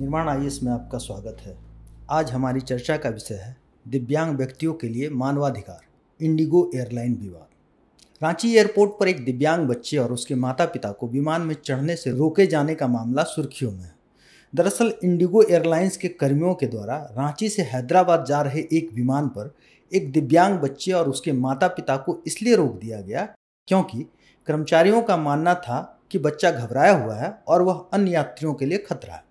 निर्माण आई में आपका स्वागत है आज हमारी चर्चा का विषय है दिव्यांग व्यक्तियों के लिए मानवाधिकार इंडिगो एयरलाइन विवाद रांची एयरपोर्ट पर एक दिव्यांग बच्चे और उसके माता पिता को विमान में चढ़ने से रोके जाने का मामला सुर्खियों में है दरअसल इंडिगो एयरलाइंस के कर्मियों के द्वारा रांची से हैदराबाद जा रहे एक विमान पर एक दिव्यांग बच्चे और उसके माता पिता को इसलिए रोक दिया गया क्योंकि कर्मचारियों का मानना था कि बच्चा घबराया हुआ है और वह अन्य यात्रियों के लिए खतरा है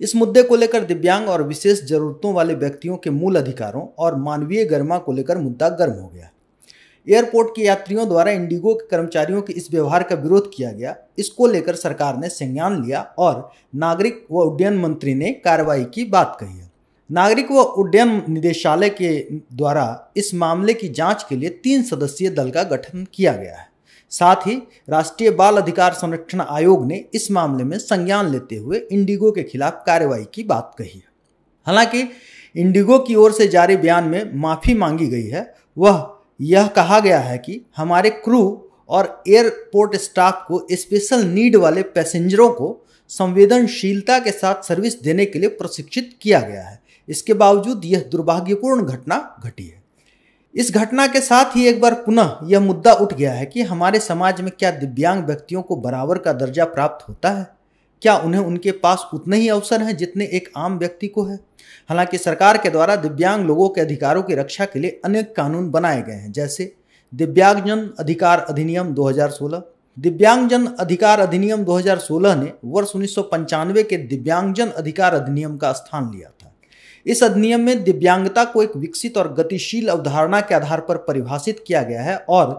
इस मुद्दे को लेकर दिव्यांग और विशेष जरूरतों वाले व्यक्तियों के मूल अधिकारों और मानवीय गरिमा को लेकर मुद्दा गर्म हो गया एयरपोर्ट के यात्रियों द्वारा इंडिगो के कर्मचारियों के इस व्यवहार का विरोध किया गया इसको लेकर सरकार ने संज्ञान लिया और नागरिक व उड्डयन मंत्री ने कार्रवाई की बात कही है नागरिक व उड्डयन निदेशालय के द्वारा इस मामले की जांच के लिए तीन सदस्यीय दल का गठन किया गया है साथ ही राष्ट्रीय बाल अधिकार संरक्षण आयोग ने इस मामले में संज्ञान लेते हुए इंडिगो के खिलाफ कार्रवाई की बात कही है हालांकि इंडिगो की ओर से जारी बयान में माफ़ी मांगी गई है वह यह कहा गया है कि हमारे क्रू और एयरपोर्ट स्टाफ को स्पेशल नीड वाले पैसेंजरों को संवेदनशीलता के साथ सर्विस देने के लिए प्रशिक्षित किया गया है इसके बावजूद यह दुर्भाग्यपूर्ण घटना घटी है इस घटना के साथ ही एक बार पुनः यह मुद्दा उठ गया है कि हमारे समाज में क्या दिव्यांग व्यक्तियों को बराबर का दर्जा प्राप्त होता है क्या उन्हें उनके पास उतने ही अवसर हैं जितने एक आम व्यक्ति को है हालांकि सरकार के द्वारा दिव्यांग लोगों के अधिकारों की रक्षा के लिए अनेक कानून बनाए गए हैं जैसे दिव्यांगजन अधिकार अधिनियम 2016 दिव्यांगजन अधिकार अधिनियम 2016 ने वर्ष उन्नीस के दिव्यांगजन अधिकार अधिनियम का स्थान लिया इस अधिनियम में दिव्यांगता को एक विकसित और गतिशील अवधारणा के आधार पर परिभाषित किया गया है और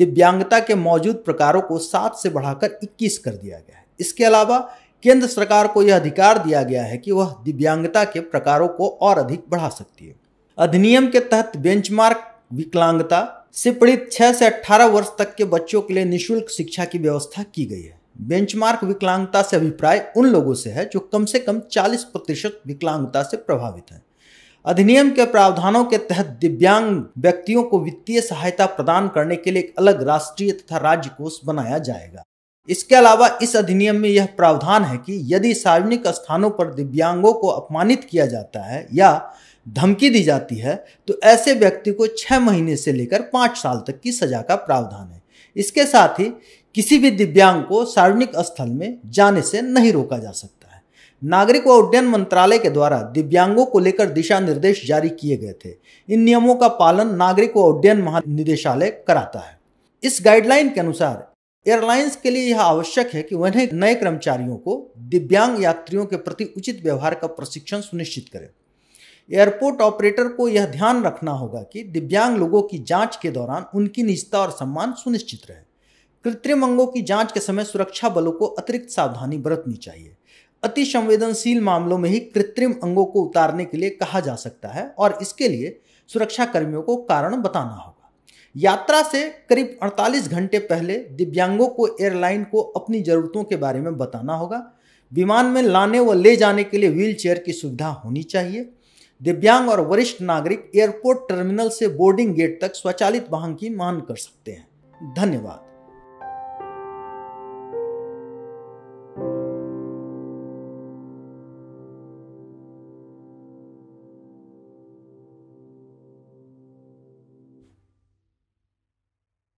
दिव्यांगता के मौजूद प्रकारों को सात से बढ़ाकर इक्कीस कर दिया गया है इसके अलावा केंद्र सरकार को यह अधिकार दिया गया है कि वह दिव्यांगता के प्रकारों को और अधिक बढ़ा सकती है अधिनियम के तहत बेंचमार्क विकलांगता से पीड़ित 6 से 18 वर्ष तक के बच्चों के लिए निशुल्क शिक्षा की व्यवस्था की गई है बेंचमार्क विकलांगता से अभिप्राय उन लोगों से है जो कम से कम 40 प्रतिशत विकलांगता से प्रभावित हैं अधिनियम के प्रावधानों के तहत दिव्यांग व्यक्तियों को वित्तीय सहायता प्रदान करने के लिए एक अलग राष्ट्रीय तथा राज्य कोष बनाया जाएगा इसके अलावा इस अधिनियम में यह प्रावधान है कि यदि सार्वजनिक स्थानों पर दिव्यांगों को अपमानित किया जाता है या धमकी दी जाती है तो ऐसे व्यक्ति को छः महीने से लेकर पाँच साल तक की सजा का प्रावधान है इसके साथ ही किसी भी दिव्यांग को सार्वजनिक स्थल में जाने से नहीं रोका जा सकता है नागरिक व उड्डयन मंत्रालय के द्वारा दिव्यांगों को लेकर दिशा निर्देश जारी किए गए थे इन नियमों का पालन नागरिक व उड्डयन महानिदेशालय कराता है इस गाइडलाइन के अनुसार एयरलाइंस के लिए यह आवश्यक है कि वह नए कर्मचारियों को दिव्यांग यात्रियों के प्रति उचित व्यवहार का प्रशिक्षण सुनिश्चित करें एयरपोर्ट ऑपरेटर को यह ध्यान रखना होगा कि दिव्यांग लोगों की जांच के दौरान उनकी निजता और सम्मान सुनिश्चित रहे कृत्रिम अंगों की जांच के समय सुरक्षा बलों को अतिरिक्त सावधानी बरतनी चाहिए अति संवेदनशील मामलों में ही कृत्रिम अंगों को उतारने के लिए कहा जा सकता है और इसके लिए सुरक्षा कर्मियों को कारण बताना होगा यात्रा से करीब 48 घंटे पहले दिव्यांगों को एयरलाइन को अपनी जरूरतों के बारे में बताना होगा विमान में लाने व ले जाने के लिए व्हील की सुविधा होनी चाहिए दिव्यांग और वरिष्ठ नागरिक एयरपोर्ट टर्मिनल से बोर्डिंग गेट तक स्वचालित वाहन की मांग कर सकते हैं धन्यवाद